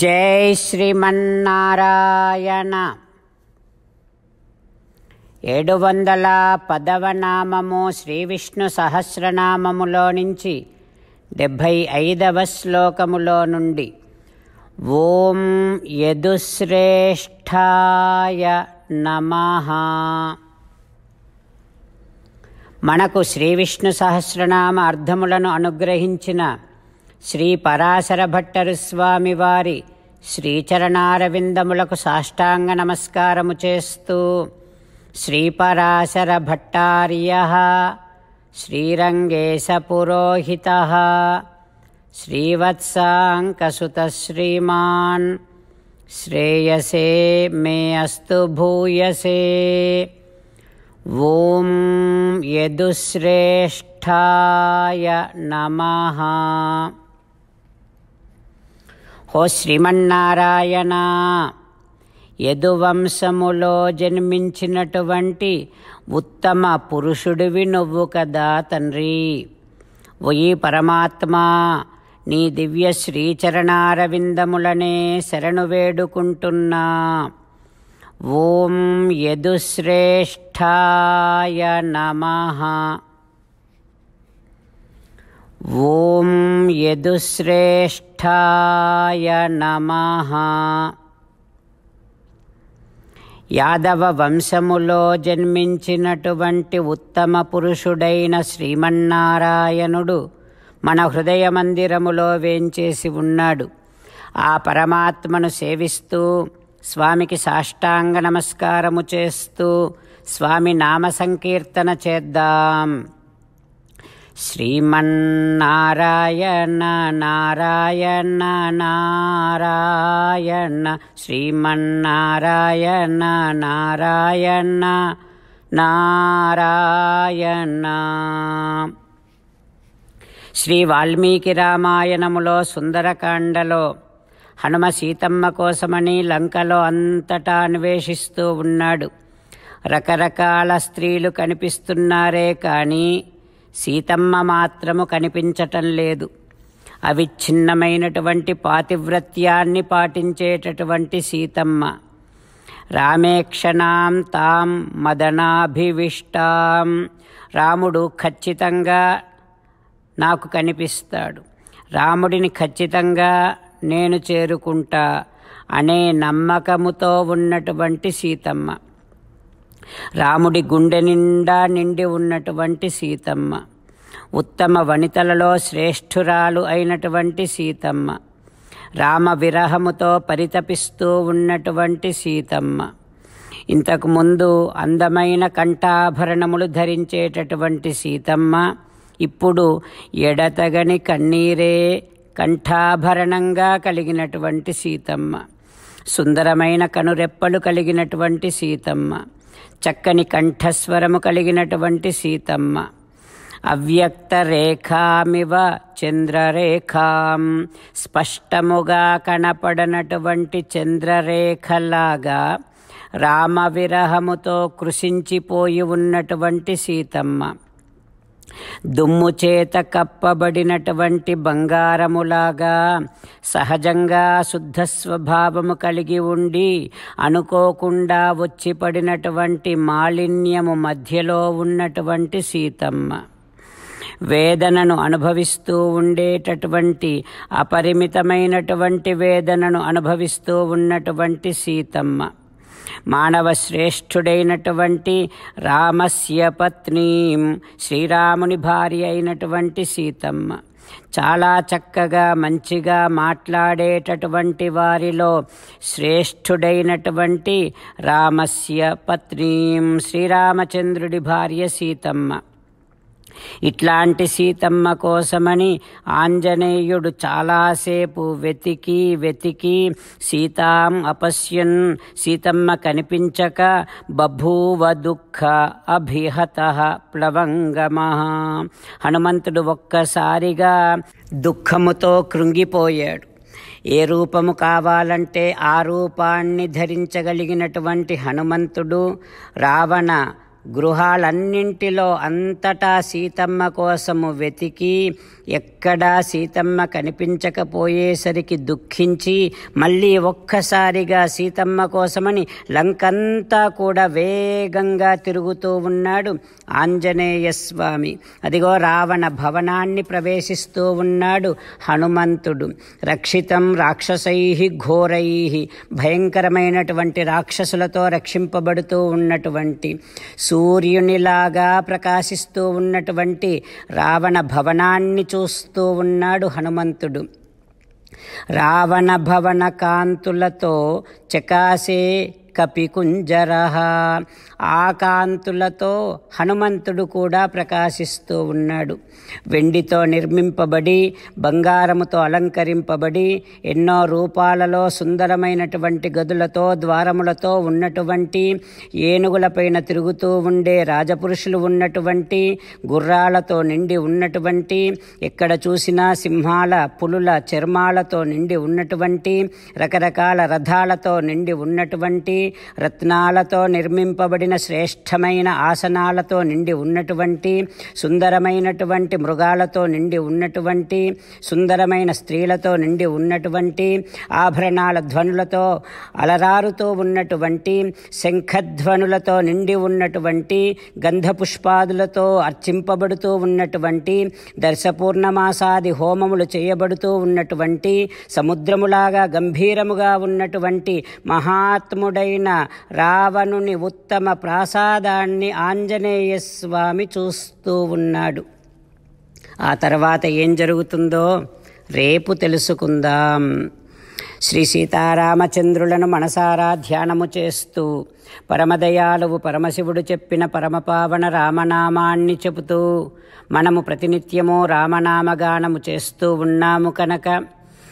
జై శ్రీమన్నారాయణ ఏడు వందల పదవ నామము శ్రీ విష్ణు సహస్రనామములో నుంచి డెబ్భై ఐదవ శ్లోకములో నుండి ఓం యదుశ్రేష్ఠాయ నమ మనకు శ్రీ విష్ణు సహస్రనామ అర్థములను అనుగ్రహించిన శ్రీ పరాశర భట్టరు స్వామివారి శ్రీచరణారవిందములకు సాష్టాంగ నమస్కారము చేస్తూ శ్రీపరాశర భట్టార్య శ్రీరంగేశ పురోహిత శ్రీవత్సాంకసుత శ్రీమాన్ శ్రేయసే మే అస్తు భూయసే ఓం यदुश्रेष्ठाय नमः హో శ్రీమన్నారాయణ యదువంశములో జన్మించినటువంటి ఉత్తమ పురుషుడివి నువ్వు కదా తండ్రి ఓయి పరమాత్మ నీ దివ్య శ్రీచరణారవిందములనే శరణు వేడుకుంటున్నా ఓం యదుశ్రేష్టాయ నమ ఓం యదుశ్రేష్ఠాయ నమ యాదవ వంశములో జన్మించినటువంటి ఉత్తమ పురుషుడైన శ్రీమన్నారాయణుడు మన హృదయ మందిరములో వేంచేసి ఉన్నాడు ఆ పరమాత్మను సేవిస్తూ స్వామికి సాష్టాంగ నమస్కారము చేస్తూ స్వామి నామ సంకీర్తన చేద్దాం శ్రీమన్నారాయణ నారాయణ నారాయణ శ్రీమన్నారాయణ నారాయణ నారాయణ శ్రీ వాల్మీకి రామాయణములో సుందరకాండలో హనుమ సీతమ్మ కోసమని లంకలో అంతటా అన్వేషిస్తూ ఉన్నాడు రకరకాల స్త్రీలు కనిపిస్తున్నారే కానీ సీతమ్మ మాత్రము కనిపించటం లేదు అవిచ్ఛిన్నమైనటువంటి పాతివ్రత్యాన్ని పాటించేటటువంటి సీతమ్మ రామేక్షణాం తాం మదనాభివిష్టాం రాముడు ఖచ్చితంగా నాకు కనిపిస్తాడు రాముడిని ఖచ్చితంగా నేను చేరుకుంటా అనే నమ్మకముతో ఉన్నటువంటి సీతమ్మ రాముడి గుండె నిండా నిండి ఉన్నటువంటి సీతమ్మ ఉత్తమ వనితలలో శ్రేష్ఠురాలు అయినటువంటి సీతమ్మ రామ విరహముతో పరితపిస్తూ ఉన్నటువంటి సీతమ్మ ఇంతకుముందు అందమైన కంఠాభరణములు ధరించేటటువంటి సీతమ్మ ఇప్పుడు ఎడతగని కన్నీరే కంఠాభరణంగా కలిగినటువంటి సీతమ్మ సుందరమైన కనురెప్పలు కలిగినటువంటి సీతమ్మ చక్కని కంఠస్వరము కలిగినటువంటి సీతమ్మ అవ్యక్త రేఖామివ చంద్రరేఖాం స్పష్టముగా కనపడనటువంటి చంద్రరేఖలాగా రామ విరహముతో కృషించిపోయి ఉన్నటువంటి సీతమ్మ దుమ్ము చేత కప్పబడినటువంటి బంగారములాగా సహజంగా శుద్ధ స్వభావము కలిగి ఉండి అనుకోకుండా వచ్చి పడినటువంటి మాలిన్యము మధ్యలో ఉన్నటువంటి సీతమ్మ వేదనను అనుభవిస్తూ ఉండేటటువంటి అపరిమితమైనటువంటి వేదనను అనుభవిస్తూ ఉన్నటువంటి సీతమ్మ మానవ శ్రేష్ఠుడైనటువంటి రామస్య పత్నీం శ్రీరాముని భార్య అయినటువంటి సీతమ్మ చాలా చక్కగా మంచిగా మాట్లాడేటటువంటి వారిలో శ్రేష్ఠుడైనటువంటి రామస్య పత్నీం శ్రీరామచంద్రుడి భార్య సీతమ్మ ఇట్లాంటి సీతమ్మ కోసమని ఆంజనేయుడు చాలాసేపు వెతికి వెతికి సీతాం అపశ్యన్ సీతమ్మ కనిపించక బభూవ దుఃఖ అభిహత ప్లవంగమ హనుమంతుడు ఒక్కసారిగా దుఃఖముతో కృంగిపోయాడు ఏ రూపము కావాలంటే ఆ రూపాన్ని ధరించగలిగినటువంటి హనుమంతుడు రావణ గృహాలన్నింటిలో అంతటా సీతమ్మ కోసము వెతికి ఎక్కడా సీతమ్మ కనిపించకపోయేసరికి దుఃఖించి మళ్ళీ ఒక్కసారిగా సీతమ్మ కోసమని లంకంతా కూడా వేగంగా తిరుగుతూ ఉన్నాడు ఆంజనేయ స్వామి అదిగో రావణ భవనాన్ని ప్రవేశిస్తూ ఉన్నాడు హనుమంతుడు రక్షితం రాక్షసై ఘోరై భయంకరమైనటువంటి రాక్షసులతో రక్షింపబడుతూ ఉన్నటువంటి సూర్యునిలాగా ప్రకాశిస్తూ ఉన్నటువంటి రావణ భవనాన్ని చూస్తూ ఉన్నాడు హనుమంతుడు రావణ భవన కాంతులతో చకాసే కపికుంజర ఆకాంతులతో హనుమంతుడు కూడా ప్రకాశిస్తూ ఉన్నాడు వెండితో నిర్మింపబడి బంగారముతో అలంకరింపబడి ఎన్నో రూపాలలో సుందరమైనటువంటి గదులతో ద్వారములతో ఉన్నటువంటి ఏనుగులపైన తిరుగుతూ ఉండే రాజపురుషులు ఉన్నటువంటి గుర్రాలతో నిండి ఉన్నటువంటి ఎక్కడ చూసినా సింహాల పులుల చర్మాలతో నిండి ఉన్నటువంటి రకరకాల రథాలతో నిండి ఉన్నటువంటి రత్నాలతో నిర్మింపబడిన శ్రేష్టమైన ఆసనాలతో నిండి ఉన్నటువంటి సుందరమైనటువంటి మృగాలతో నిండి ఉన్నటువంటి సుందరమైన స్త్రీలతో నిండి ఉన్నటువంటి ఆభరణాల ధ్వనులతో అలరారుతో ఉన్నటువంటి శంఖధ్వనులతో నిండి ఉన్నటువంటి గంధపుష్పాదులతో అర్చింపబడుతూ ఉన్నటువంటి దర్శపూర్ణమాసాది హోమములు చేయబడుతూ ఉన్నటువంటి సముద్రములాగా గంభీరముగా ఉన్నటువంటి మహాత్ముడై అయిన రావణుని ఉత్తమ ప్రాసాదాన్ని ఆంజనేయ స్వామి చూస్తూ ఉన్నాడు ఆ తర్వాత ఏం జరుగుతుందో రేపు తెలుసుకుందాం శ్రీ సీతారామచంద్రులను మనసారా ధ్యానము చేస్తూ పరమదయాలువు పరమశివుడు చెప్పిన పరమపావన రామనామాన్ని చెబుతూ మనము ప్రతినిత్యము రామనామగానము చేస్తూ ఉన్నాము కనుక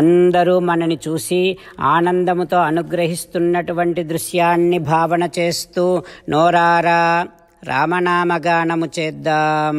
అందరూ మనని చూసి ఆనందముతో అనుగ్రహిస్తున్నటువంటి దృశ్యాన్ని భావన చేస్తూ నోరారా రామనామగానము చేద్దాం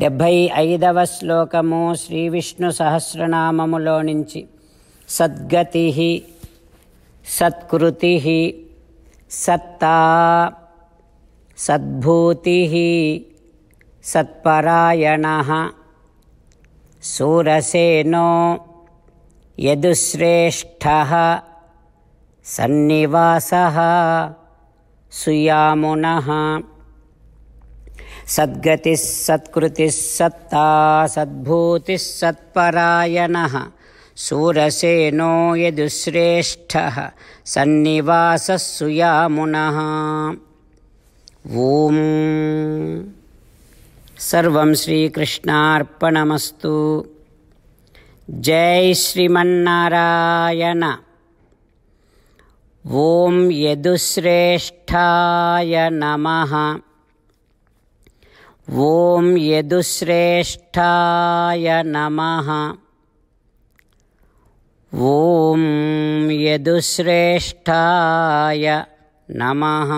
డెబ్భై ఐదవ శ్లోకము శ్రీ విష్ణు సహస్రనామములో నుంచి సద్గతి సత్కృతి సత్తా సద్భూతి సత్పరాయణ సూరసేనో యదుశ్రేష్ట సన్నివాస సుయామున सद्गतिः सत्कृतिः सत्ता सद्भूतिः सत्परायणः सूरसेनो यदुश्रेष्ठः सन्निवासः सुयामुनः ॐ सर्वं श्रीकृष्णार्पणमस्तु जय श्रीमन्नारायण ॐ यदुश्रेष्ठाय नमः ं यदुश्रेष्ठाय नमः वों यदुश्रेष्ठाय नमः